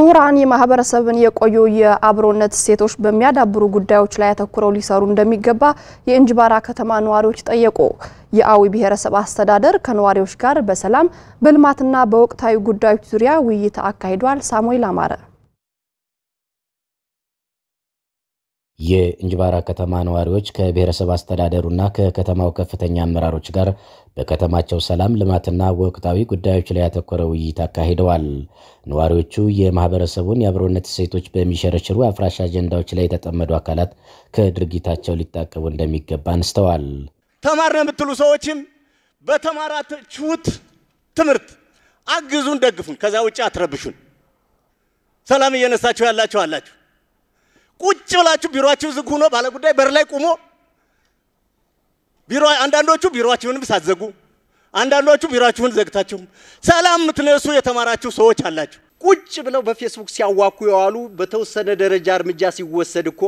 ምሁራን የማህበረሰብን የቆዩ የአብሮነት እሴቶች በሚያዳብሩ ጉዳዮች ላይ አተኩረው ሊሰሩ እንደሚገባ የእንጅባራ ከተማ ነዋሪዎች ጠየቁ። የአዊ ብሔረሰብ አስተዳደር ከነዋሪዎች ጋር በሰላም በልማትና በወቅታዊ ጉዳዮች ዙሪያ ውይይት አካሂዷል። ሳሙኤል አማረ የእንጅባራ ከተማ ነዋሪዎች ከብሔረሰብ አስተዳደሩና ከከተማው ከፍተኛ አመራሮች ጋር በከተማቸው ሰላም ልማትና ወቅታዊ ጉዳዮች ላይ ያተኮረ ውይይት አካሂደዋል። ነዋሪዎቹ የማህበረሰቡን የአብሮነት እሴቶች በሚሸረሽሩ አፍራሽ አጀንዳዎች ላይ የተጠመዱ አካላት ከድርጊታቸው ሊታቀቡ እንደሚገባ አንስተዋል። ተማርን የምትሉ ሰዎችም በተማራችሁት ትምህርት አግዙን፣ ደግፉን። ከዛ ውጭ አትረብሹን። ሰላም እየነሳችሁ ያላችሁ አላችሁ ቁጭ ብላችሁ ቢሮአችሁ ዝግ ሆኖ ባለጉዳይ በር ላይ ቁሞ ቢሮ አንዳንዶቹ ቢሮአችሁንም ሳትዘጉ አንዳንዶቹ ቢሮአችሁን ዘግታችሁ ሰላም የምትነሱ የተማራችሁ ሰዎች አላችሁ። ቁጭ ብለው በፌስቡክ ሲያዋኩ የዋሉ በተወሰነ ደረጃ እርምጃ ሲወሰድ እኮ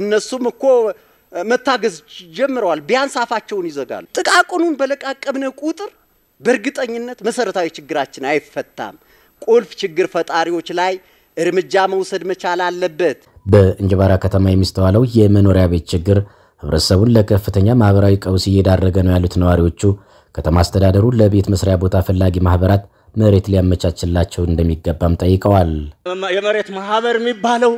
እነሱም እኮ መታገዝ ጀምረዋል። ቢያንስ አፋቸውን ይዘጋሉ። ጥቃቅኑን በለቃቀብነ ቁጥር በእርግጠኝነት መሰረታዊ ችግራችን አይፈታም። ቁልፍ ችግር ፈጣሪዎች ላይ እርምጃ መውሰድ መቻል አለበት። በእንጅባራ ከተማ የሚስተዋለው የመኖሪያ ቤት ችግር ህብረተሰቡን ለከፍተኛ ማህበራዊ ቀውስ እየዳረገ ነው ያሉት ነዋሪዎቹ ከተማ አስተዳደሩ ለቤት መስሪያ ቦታ ፈላጊ ማህበራት መሬት ሊያመቻችላቸው እንደሚገባም ጠይቀዋል። የመሬት ማህበር የሚባለው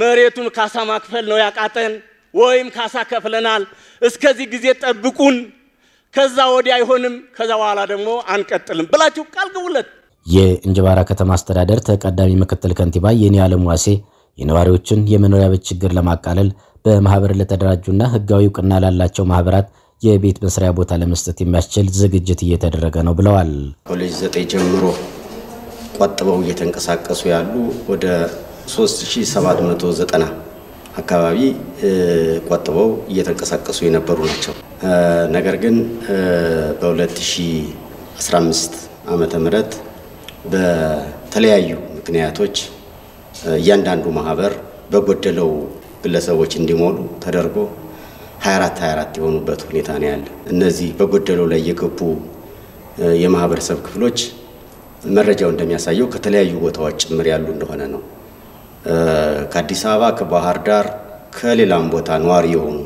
መሬቱን ካሳ ማክፈል ነው ያቃተን፣ ወይም ካሳ ከፍለናል፣ እስከዚህ ጊዜ ጠብቁን፣ ከዛ ወዲ አይሆንም፣ ከዛ በኋላ ደግሞ አንቀጥልም ብላችሁ ቃል ግቡለት። የእንጅባራ ከተማ አስተዳደር ተቀዳሚ ምክትል ከንቲባ የኔ አለም ዋሴ የነዋሪዎችን የመኖሪያ ቤት ችግር ለማቃለል በማህበር ለተደራጁና ህጋዊ እውቅና ላላቸው ማህበራት የቤት መስሪያ ቦታ ለመስጠት የሚያስችል ዝግጅት እየተደረገ ነው ብለዋል። ኮሌጅ ዘጠኝ ጀምሮ ቆጥበው እየተንቀሳቀሱ ያሉ ወደ 3790 አካባቢ ቆጥበው እየተንቀሳቀሱ የነበሩ ናቸው። ነገር ግን በ2015 ዓ ምህረት በተለያዩ ምክንያቶች እያንዳንዱ ማህበር በጎደለው ግለሰቦች እንዲሞሉ ተደርጎ 24 24 የሆኑበት ሁኔታ ነው ያለ። እነዚህ በጎደለው ላይ የገቡ የማህበረሰብ ክፍሎች መረጃው እንደሚያሳየው ከተለያዩ ቦታዎች ጭምር ያሉ እንደሆነ ነው። ከአዲስ አበባ፣ ከባህር ዳር፣ ከሌላም ቦታ ነዋሪ የሆኑ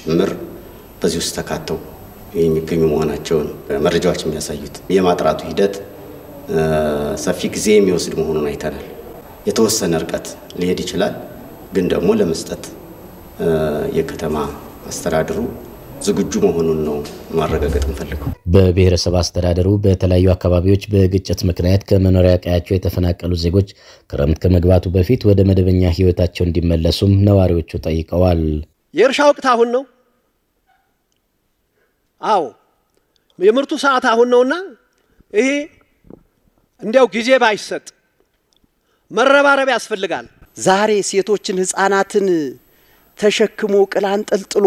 ጭምር በዚህ ውስጥ ተካተው የሚገኙ መሆናቸውን መረጃዎች የሚያሳዩት የማጥራቱ ሂደት ሰፊ ጊዜ የሚወስድ መሆኑን አይተናል። የተወሰነ እርቀት ሊሄድ ይችላል። ግን ደግሞ ለመስጠት የከተማ አስተዳደሩ ዝግጁ መሆኑን ነው ማረጋገጥ እንፈልገው። በብሔረሰብ አስተዳደሩ በተለያዩ አካባቢዎች በግጭት ምክንያት ከመኖሪያ ቀያቸው የተፈናቀሉ ዜጎች ክረምት ከመግባቱ በፊት ወደ መደበኛ ሕይወታቸው እንዲመለሱም ነዋሪዎቹ ጠይቀዋል። የእርሻ ወቅት አሁን ነው። አዎ የምርቱ ሰዓት አሁን ነውና ይሄ እንዲያው ጊዜ ባይሰጥ መረባረብ ያስፈልጋል። ዛሬ ሴቶችን፣ ህፃናትን ተሸክሞ ቅላን ጠልጥሎ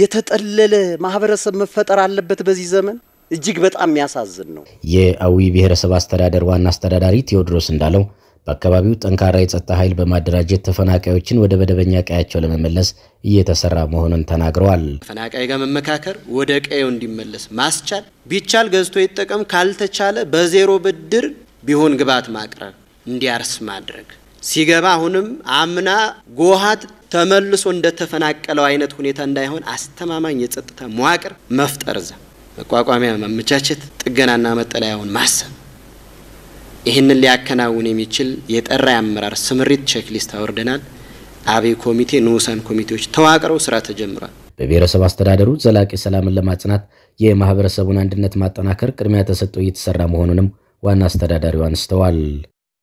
የተጠለለ ማህበረሰብ መፈጠር አለበት በዚህ ዘመን እጅግ በጣም የሚያሳዝን ነው። የአዊ ብሔረሰብ አስተዳደር ዋና አስተዳዳሪ ቴዎድሮስ እንዳለው በአካባቢው ጠንካራ የጸጥታ ኃይል በማደራጀት ተፈናቃዮችን ወደ መደበኛ ቀያቸው ለመመለስ እየተሰራ መሆኑን ተናግረዋል። ተፈናቃይ ጋር መመካከር ወደ ቀየው እንዲመለስ ማስቻል ቢቻል ገዝቶ ይጠቀም፣ ካልተቻለ በዜሮ ብድር ቢሆን ግብዓት ማቅረብ እንዲያርስ ማድረግ ሲገባ አሁንም አምና ጎሃት ተመልሶ እንደተፈናቀለው አይነት ሁኔታ እንዳይሆን አስተማማኝ የጸጥታ መዋቅር መፍጠር፣ ዘ መቋቋሚያ ማመቻቸት፣ ጥገናና መጠለያውን ማሰብ፣ ይህንን ሊያከናውን የሚችል የጠራ የአመራር ስምሪት ቼክሊስት አወርደናል። አብይ ኮሚቴ፣ ንዑሳን ኮሚቴዎች ተዋቅረው ስራ ተጀምሯል። በብሔረሰብ አስተዳደሩ ዘላቂ ሰላምን ለማጽናት የማህበረሰቡን አንድነት ማጠናከር ቅድሚያ ተሰጥቶ እየተሰራ መሆኑንም ዋና አስተዳዳሪው አንስተዋል።